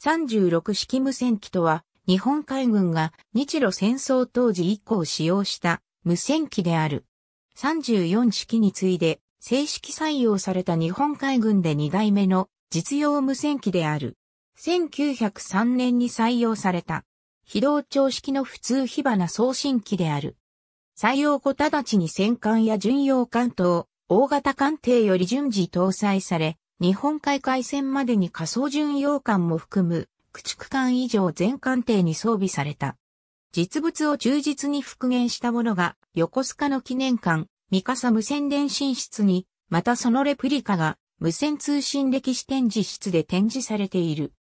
36式無線機とは、日本海軍が日露戦争当時以降使用した無線機である。34式に次いで正式採用された日本海軍で2代目の実用無線機である。1903年に採用された。非同調式の普通火花送信機である。採用後直ちに戦艦や巡洋艦等、大型艦艇より順次搭載され、日本海海戦までに仮想巡洋艦も含む、駆逐艦以上全艦艇に装備された。実物を忠実に復元したものが、横須賀の記念館、三笠無線電信室に、またそのレプリカが、無線通信歴史展示室で展示されている。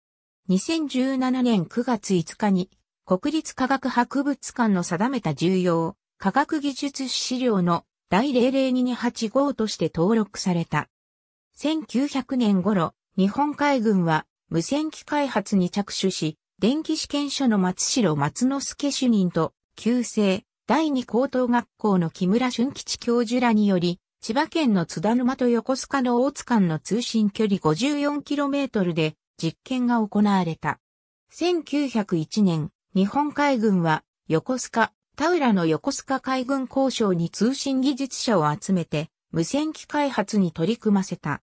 2017年9月5日に、国立科学博物館の定めた重要、科学技術資料の第00228号として登録された。1900年頃、日本海軍は無線機開発に着手し、電気試験所の松代松之助主任と、旧制、第二高等学校の木村俊吉教授らにより、千葉県の津田沼と横須賀の大津間の通信距離 54km で実験が行われた。1901年、日本海軍は横須賀、田浦の横須賀海軍交渉に通信技術者を集めて無線機開発に取り組ませた。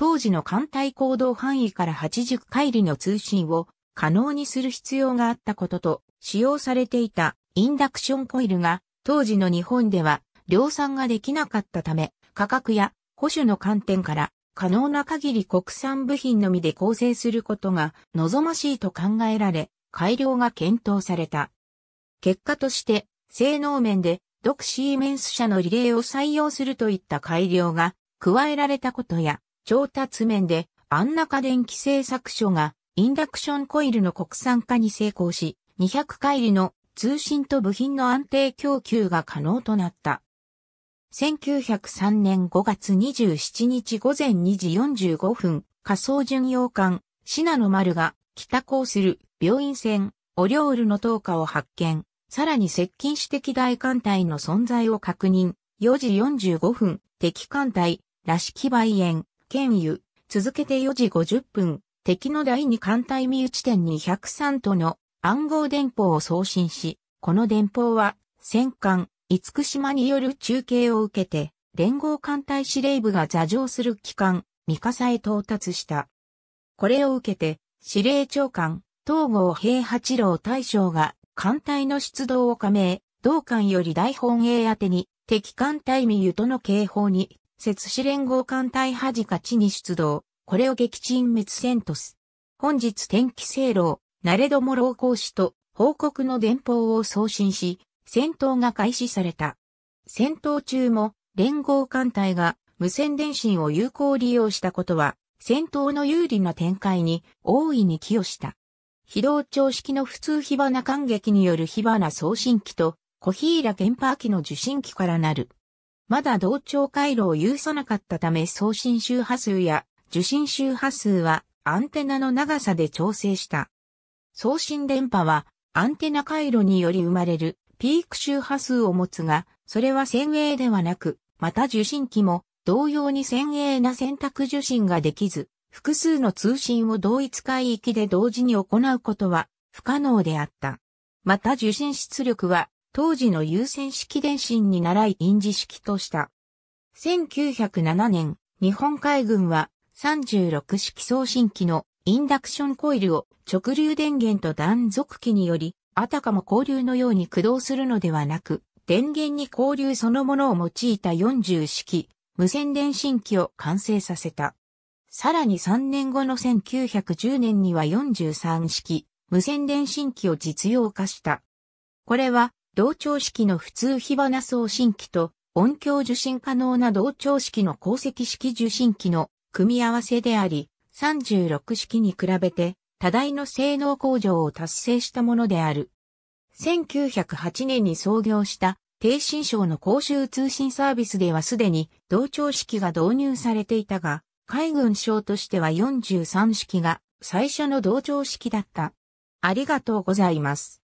当時の艦隊行動範囲から80海里の通信を可能にする必要があったことと、使用されていたインダクションコイルが当時の日本では量産ができなかったため、価格や保守の観点から可能な限り国産部品のみで構成することが望ましいと考えられ、改良が検討された。結果として、性能面で、独シーメンス社のリレーを採用するといった改良が加えられたことや、調達面で安中電気製作所がインダクションコイルの国産化に成功し、200回りの通信と部品の安定供給が可能となった。1903年5月27日午前2時45分、仮想巡洋艦、シナ丸が北港する病院船、オリオールの灯火を発見、さらに接近して。大艦隊の存在を確認、4時45分、敵艦隊、らしきバ園、県有。続けて4時50分、敵の第二艦隊身内点203との暗号電報を送信し、この電報は戦艦、厳島による中継を受けて、連合艦隊司令部が座上する機関、三笠へ到達した。これを受けて、司令長官、東郷平八郎大将が艦隊の出動を加盟、同艦より大本営宛に敵艦隊未有との警報に摂氏連合艦隊恥勝ちに出動、これを撃沈滅戦とす。本日天気清浪、なれども老行使と報告の電報を送信し、戦闘が開始された。戦闘中も連合艦隊が無線電信を有効利用したことは、戦闘の有利な展開に大いに寄与した。非同調式の普通火花感激による火花送信機とコヒーラ原発機の受信機からなるまだ同調回路を有さなかったため送信周波数や受信周波数はアンテナの長さで調整した。送信電波はアンテナ回路により生まれるピーク周波数を持つが、それは先鋭ではなく、また受信機も同様に先鋭な選択受信ができず、複数の通信を同一海域で同時に行うことは不可能であった。また受信出力は当時の優先式電信に習い印字式とした。1907年、日本海軍は36式送信機のインダクションコイルを直流電源と断続機により、あたかも交流のように駆動するのではなく、電源に交流そのものを用いた40式無線電信機を完成させた。さらに3年後の1910年には43式無線電信機を実用化した。これは同調式の普通火花送信機と音響受信可能な同調式の鉱石式受信機の組み合わせであり、36式に比べて多大の性能向上を達成したものである。1908年に創業した低新省の公衆通信サービスではすでに同調式が導入されていたが、海軍省としては43式が最初の同調式だった。ありがとうございます。